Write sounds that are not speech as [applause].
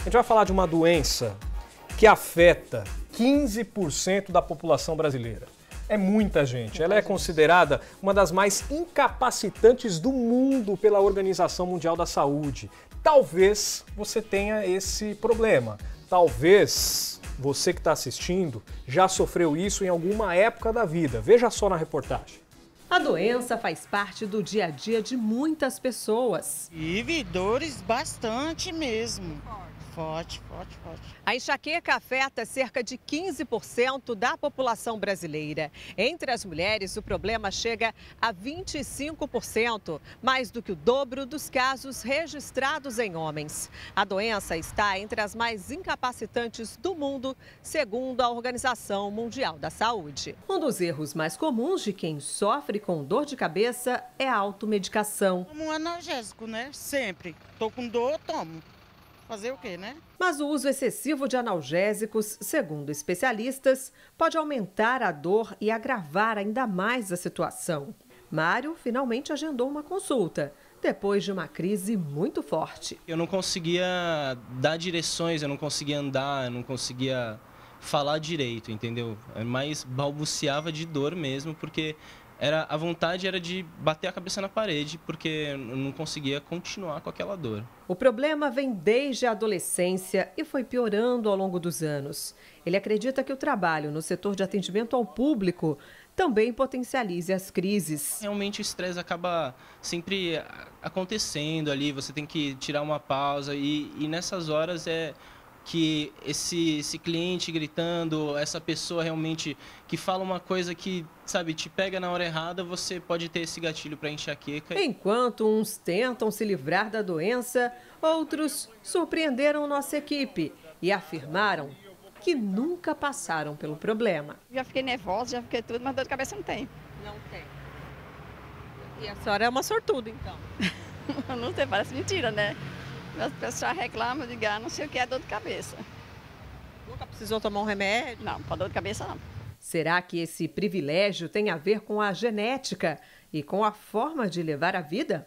A gente vai falar de uma doença que afeta 15% da população brasileira. É muita gente. Ela é considerada uma das mais incapacitantes do mundo pela Organização Mundial da Saúde. Talvez você tenha esse problema. Talvez você que está assistindo já sofreu isso em alguma época da vida. Veja só na reportagem. A doença faz parte do dia a dia de muitas pessoas. E dores bastante mesmo. Forte, forte, forte. A enxaqueca afeta cerca de 15% da população brasileira. Entre as mulheres, o problema chega a 25%, mais do que o dobro dos casos registrados em homens. A doença está entre as mais incapacitantes do mundo, segundo a Organização Mundial da Saúde. Um dos erros mais comuns de quem sofre com dor de cabeça é a automedicação. Como um analgésico, né? Sempre. Tô com dor, tomo. Fazer o quê, né? Mas o uso excessivo de analgésicos, segundo especialistas, pode aumentar a dor e agravar ainda mais a situação. Mário finalmente agendou uma consulta depois de uma crise muito forte. Eu não conseguia dar direções, eu não conseguia andar, eu não conseguia falar direito, entendeu? Mas balbuciava de dor mesmo, porque era a vontade era de bater a cabeça na parede porque não conseguia continuar com aquela dor. O problema vem desde a adolescência e foi piorando ao longo dos anos. Ele acredita que o trabalho no setor de atendimento ao público também potencialize as crises. Realmente o estresse acaba sempre acontecendo ali, você tem que tirar uma pausa e, e nessas horas é que esse, esse cliente gritando, essa pessoa realmente que fala uma coisa que, sabe, te pega na hora errada, você pode ter esse gatilho para enxaqueca. Enquanto uns tentam se livrar da doença, outros surpreenderam nossa equipe e afirmaram que nunca passaram pelo problema. Já fiquei nervosa, já fiquei tudo, mas dor de cabeça não tem. Não tem. E a senhora é uma sortuda, então. [laughs] não tem, parece mentira, né? As pessoas reclamam, de ah, não sei o que é dor de cabeça. Nunca precisou tomar um remédio? Não, para dor de cabeça não. Será que esse privilégio tem a ver com a genética e com a forma de levar a vida?